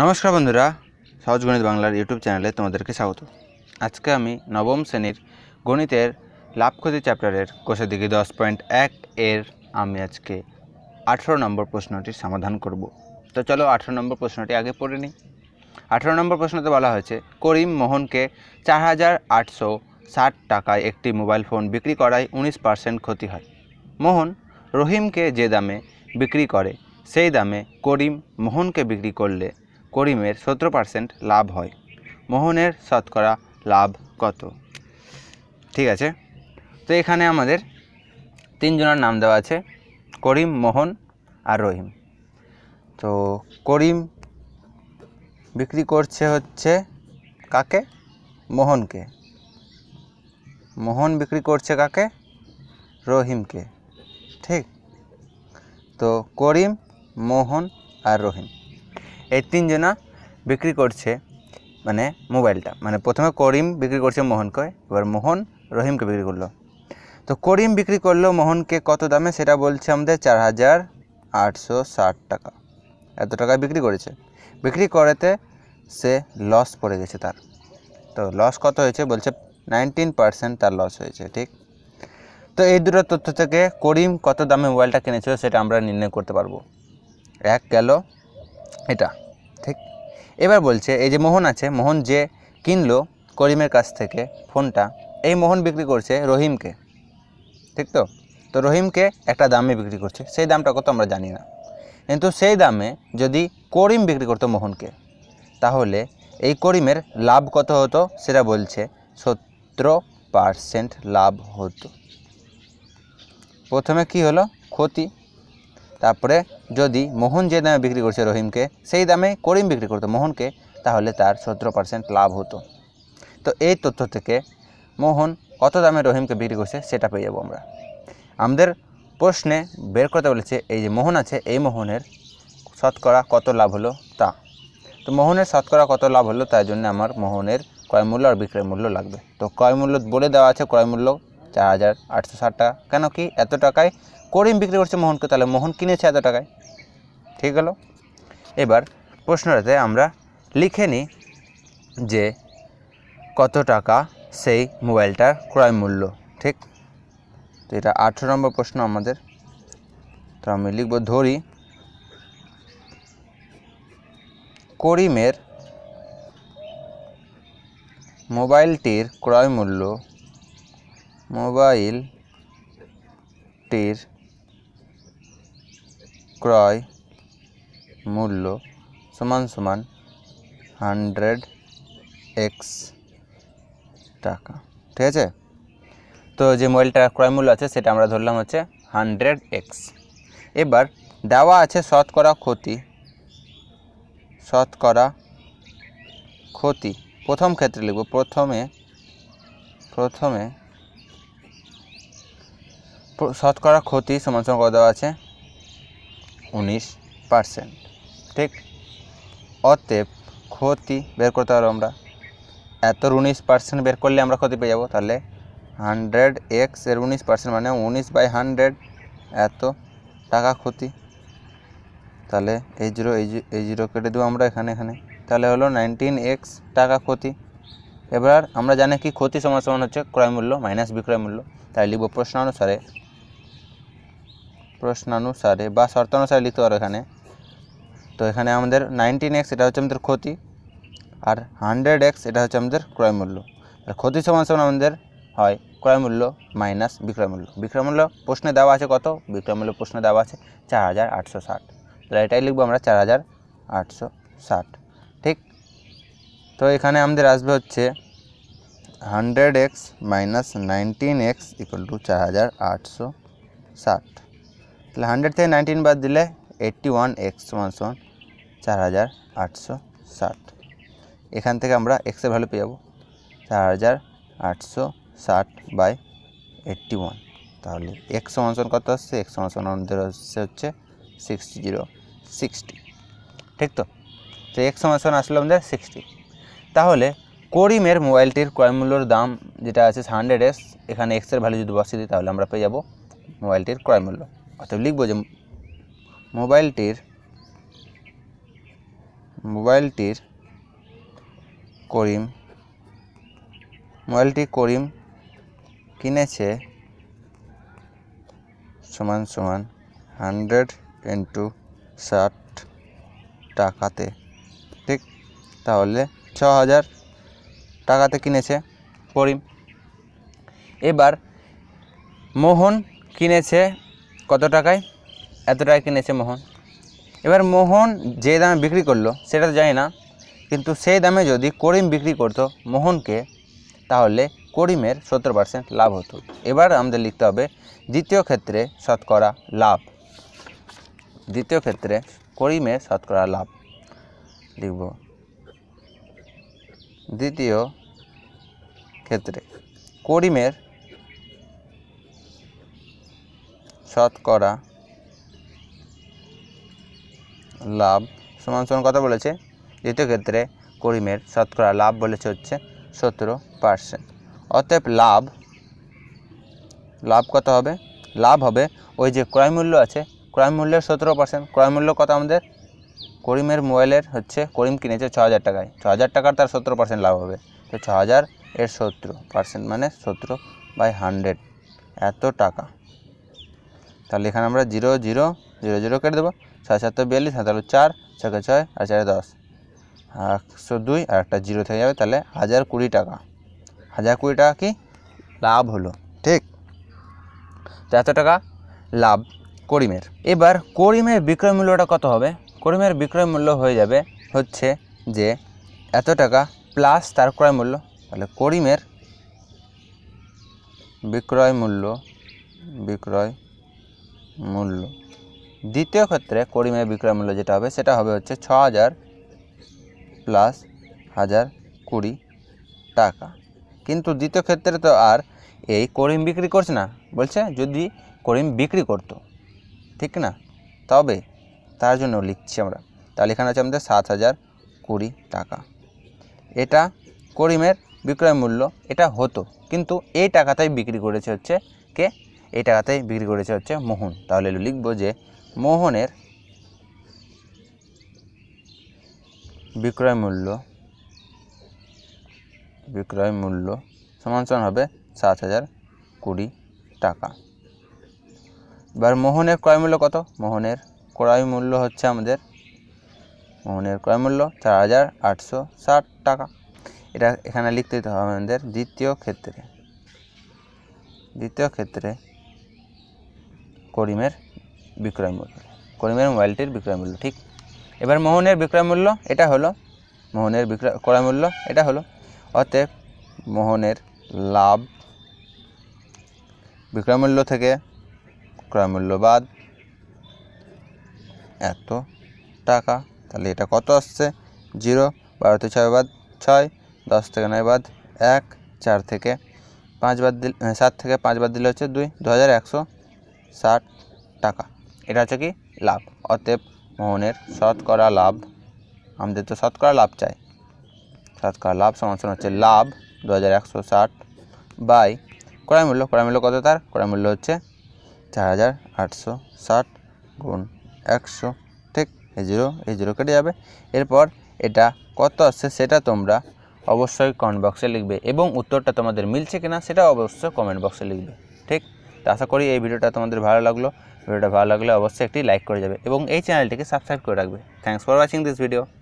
নমস্কার বন্ধুরা সহজ গণিত বাংলার ইউটিউব চ্যানেলে তোমাদেরকে স্বাগত আজকে আমি নবম শ্রেণীর গণিতের লাভক্ষতি চ্যাপ্টারের কোষের দিকে দশ পয়েন্ট এক এর আমি আজকে আঠেরো নম্বর প্রশ্নটির সমাধান করব তো চলো আঠেরো নম্বর প্রশ্নটি আগে পড়ে নিই আঠেরো নম্বর প্রশ্নতে বলা হয়েছে করিম মোহনকে চার হাজার আটশো ষাট টাকায় একটি মোবাইল ফোন বিক্রি করায় উনিশ পার্সেন্ট ক্ষতি হয় মোহন রহিমকে যে দামে বিক্রি করে সেই দামে করিম মোহনকে বিক্রি করলে করিমের সতেরো পার্সেন্ট লাভ হয় মোহনের শতকরা লাভ কত ঠিক আছে তো এখানে আমাদের তিনজনের নাম দেওয়া আছে করিম মোহন আর রহিম তো করিম বিক্রি করছে হচ্ছে কাকে মোহনকে মোহন বিক্রি করছে কাকে রহিমকে ঠিক তো করিম মোহন আর রহিম এই তিনজনা বিক্রি করছে মানে মোবাইলটা মানে প্রথমে করিম বিক্রি করছে মোহনকে এবার মোহন রহিমকে বিক্রি করলো তো করিম বিক্রি করলো মোহনকে কত দামে সেটা বলছে আমাদের চার হাজার আটশো ষাট টাকা এত টাকা বিক্রি করেছে বিক্রি করাতে সে লস পড়ে গেছে তার তো লস কত হয়েছে বলছে নাইনটিন পার্সেন্ট তার লস হয়েছে ঠিক তো এই দুটো তথ্য থেকে করিম কত দামে মোবাইলটা কিনেছিল সেটা আমরা নির্ণয় করতে পারবো এক গেল এটা এবার বলছে এই যে মোহন আছে মোহন যে কিনলো করিমের কাছ থেকে ফোনটা এই মোহন বিক্রি করছে রহিমকে ঠিক তো তো রহিমকে একটা দামে বিক্রি করছে সেই দামটা কত আমরা জানি না কিন্তু সেই দামে যদি করিম বিক্রি করতো মোহনকে তাহলে এই করিমের লাভ কত হতো সেটা বলছে সতেরো পারসেন্ট লাভ হতো প্রথমে কি হলো ক্ষতি তারপরে যদি মোহন যে দামে বিক্রি করছে রহিমকে সেই দামে করিম বিক্রি করতো মোহনকে তাহলে তার সতেরো পার্সেন্ট লাভ হতো তো এই তথ্য থেকে মোহন কত দামে রহিমকে বিক্রি করছে সেটা পেয়ে যাবো আমরা আমাদের প্রশ্নে বের করতে বলেছে এই যে মোহন আছে এই মোহনের শতকরা কত লাভ হলো তা তো মোহনের শতকরা কত লাভ হলো তার জন্য আমার মোহনের ক্রয় মূল্য আর বিক্রয় মূল্য লাগবে তো ক্রয় মূল্য বলে দেওয়া আছে ক্রয় মূল্য চার হাজার আটশো ষাট টাকা কেন কি এত টাকায় করিম বিক্রি করছে মোহনকে তাহলে মোহন কিনেছে এত টাকায় ঠিক গেল এবার প্রশ্নটাতে আমরা লিখে নিই যে কত টাকা সেই মোবাইলটার ক্রয় মূল্য ঠিক তো এটা আঠেরো নম্বর প্রশ্ন আমাদের তো আমি লিখব ধরি করিমের মোবাইলটির ক্রয় মূল্য মোবাইলটির ক্রয় মূল্য সমান সমান হান্ড্রেড এক্স টাকা ঠিক আছে তো যে মোবাইলটার ক্রয় মূল্য আছে সেটা আমরা ধরলাম হচ্ছে হান্ড্রেড এক্স এবার দেওয়া আছে শতকরা ক্ষতি শতকরা ক্ষতি প্রথম ক্ষেত্রে লিখব প্রথমে প্রথমে শতকরা ক্ষতি সমান সমান দেওয়া আছে উনিশ পারসেন্ট ঠিক অতএব ক্ষতি বের করতে পারবো আমরা এতর উনিশ পার্সেন্ট বের করলে আমরা ক্ষতি পেয়ে যাবো তাহলে হান্ড্রেড এক্স এর উনিশ পার্সেন্ট মানে উনিশ বাই হান্ড্রেড এত টাকা ক্ষতি তাহলে এই জিরো এই জিরো কেটে দেবো আমরা এখানে এখানে তাহলে হলো নাইনটিন এক্স টাকা ক্ষতি এবার আমরা জানি কি ক্ষতি সমান সমান হচ্ছে ক্রয় মূল্য মাইনাস বিক্রয় মূল্য তাই লিখব প্রশ্ন অনুসারে প্রশ্নানুসারে বা শর্তানুসারে লিখতে পারো এখানে তো এখানে আমাদের নাইনটিন এক্স এটা হচ্ছে আমাদের ক্ষতি আর হান্ড্রেড এক্স এটা হচ্ছে আমাদের ক্রয়মূল্য আর ক্ষতি সমান সমান আমাদের হয় ক্রয়মূল্য মাইনাস বিক্রয়মূল্য বিক্রয়মূল্য প্রশ্নে দেওয়া আছে কত বিক্রয়মূল্য প্রশ্নে দেওয়া আছে চার হাজার আটশো ষাট তাহলে এটাই লিখবো আমরা চার হাজার আটশো ষাট ঠিক তো এখানে আমাদের আসবে হচ্ছে hundred x minus nineteen x equal to চার হাজার আটশো ষাট তাহলে হান্ড্রেড থেকে নাইনটিন বাদ দিলে এইট্টি ওয়ান এক্স সমান সমান চার হাজার আটশো ষাট এখান থেকে আমরা এক্সের ভ্যালু পেয়ে যাবো চার হাজার আটশো ষাট বাই এইট্টি ওয়ান তাহলে এক্স সমান সমান কত আসছে এক্স সমান সমান আমাদের আসছে হচ্ছে সিক্সটি জিরো সিক্সটি ঠিক তো তো এক্স সমান সমান আসলো আমাদের সিক্সটি তাহলে করিমের মোবাইলটির ক্রয় মূল্যর দাম যেটা আছে হান্ড্রেড এস এখানে এক্সের ভ্যালু যদি বসিয়ে দিই তাহলে আমরা পেয়ে যাবো মোবাইলটির ক্রয় মূল্য অর্থাৎ লিখব যে মোবাইলটির মোবাইলটির করিম মোবাইলটি করিম কিনেছে সমান সমান হান্ড্রেড ইন্টু ষাট টাকাতে ঠিক তাহলে ছ হাজার টাকাতে কিনেছে করিম এবার মোহন কিনেছে কত টাকায় এত টাকা কিনেছে মোহন এবার মোহন যে দামে বিক্রি করলো সেটা তো জানি না কিন্তু সেই দামে যদি করিম বিক্রি করতো মোহনকে তাহলে করিমের সত্তর পার্সেন্ট লাভ হতো এবার আমাদের লিখতে হবে দ্বিতীয় ক্ষেত্রে শতকরা লাভ দ্বিতীয় ক্ষেত্রে করিমের শতকরা লাভ লিখব দ্বিতীয় ক্ষেত্রে করিমের শতকরা লাভ সমান সমান কথা বলেছে দ্বিতীয় ক্ষেত্রে করিমের শতকরা লাভ বলেছে হচ্ছে সতেরো পার্সেন্ট অতএব লাভ লাভ কত হবে লাভ হবে ওই যে ক্রয় মূল্য আছে ক্রয় মূল্যের সতেরো পার্সেন্ট ক্রয় মূল্য কত আমাদের করিমের মোবাইলের হচ্ছে করিম কিনেছে ছ হাজার টাকায় ছ হাজার টাকার তার সতেরো পার্সেন্ট লাভ হবে তো ছ হাজার এর সতেরো পার্সেন্ট মানে সতেরো বাই হান্ড্রেড এত টাকা তাহলে এখানে আমরা জিরো জিরো জিরো জিরো কেটে দেবো সাড়ে সাতটা বিয়াল্লিশ সাঁতালো চার ছয় ছয় আর চারে দশ একশো দুই আর একটা জিরো থেকে যাবে তাহলে হাজার কুড়ি টাকা হাজার কুড়ি টাকা কি লাভ হলো ঠিক তো এত টাকা লাভ করিমের এবার করিমের বিক্রয় মূল্যটা কত হবে করিমের বিক্রয় মূল্য হয়ে যাবে হচ্ছে যে এত টাকা প্লাস তার ক্রয় মূল্য তাহলে করিমের বিক্রয় মূল্য বিক্রয় মূল্য দ্বিতীয় ক্ষেত্রে করিমের বিক্রয় মূল্য যেটা হবে সেটা হবে হচ্ছে ছ হাজার প্লাস হাজার কুড়ি টাকা কিন্তু দ্বিতীয় ক্ষেত্রে তো আর এই করিম বিক্রি করছে না বলছে যদি করিম বিক্রি করতো ঠিক না তবে তার জন্য লিখছি আমরা তাহলে এখানে আছে আমাদের সাত হাজার কুড়ি টাকা এটা করিমের বিক্রয় মূল্য এটা হতো কিন্তু এই টাকাটাই বিক্রি করেছে হচ্ছে কে এই টাকাতেই বিক্রি করেছে হচ্ছে মোহন তাহলে লিখব যে মোহনের বিক্রয় মূল্য বিক্রয় মূল্য সমান সমান হবে সাত হাজার কুড়ি টাকা এবার মোহনের ক্রয় মূল্য কত মোহনের ক্রয় মূল্য হচ্ছে আমাদের মোহনের ক্রয় মূল্য চার হাজার আটশো ষাট টাকা এটা এখানে লিখতে দিতে হবে আমাদের দ্বিতীয় ক্ষেত্রে দ্বিতীয় ক্ষেত্রে করিমের বিক্রয় মূল্য করিমের মোবাইলটির বিক্রয় মূল্য ঠিক এবার মোহনের বিক্রয় মূল্য এটা হলো মোহনের বিক্রয় ক্রয় মূল্য এটা হলো অতএব মোহনের লাভ বিক্রয় মূল্য থেকে ক্রয় মূল্য বাদ এত টাকা তাহলে এটা কত আসছে জিরো বারোতে ছয় বাদ ছয় দশ থেকে নয় বাদ এক চার থেকে পাঁচ বাদ দিল সাত থেকে পাঁচ বাদ দিলে হচ্ছে দুই দু হাজার একশো ষাট টাকা এটা হচ্ছে কি লাভ অতএব মোহনের শতকরা লাভ আমাদের তো শতকরা লাভ চাই শতকরা লাভ সমান হচ্ছে লাভ দু হাজার একশো ষাট বাই ক্রয় মূল্য ক্রয় মূল্য কত তার ক্রয় মূল্য হচ্ছে চার হাজার আটশো ষাট গুণ একশো ঠিক এই জিরো এই জিরো কেটে যাবে এরপর এটা কত আসছে সেটা তোমরা অবশ্যই কমেন্ট বক্সে লিখবে এবং উত্তরটা তোমাদের মিলছে কিনা সেটা অবশ্যই কমেন্ট বক্সে লিখবে ঠিক তো আশা করি এই ভিডিওটা তোমাদের ভালো লাগলো ভিডিওটা ভালো লাগলে অবশ্যই একটি লাইক করে যাবে এবং এই চ্যানেলটিকে সাবস্ক্রাইব করে রাখবে thanks for watching this video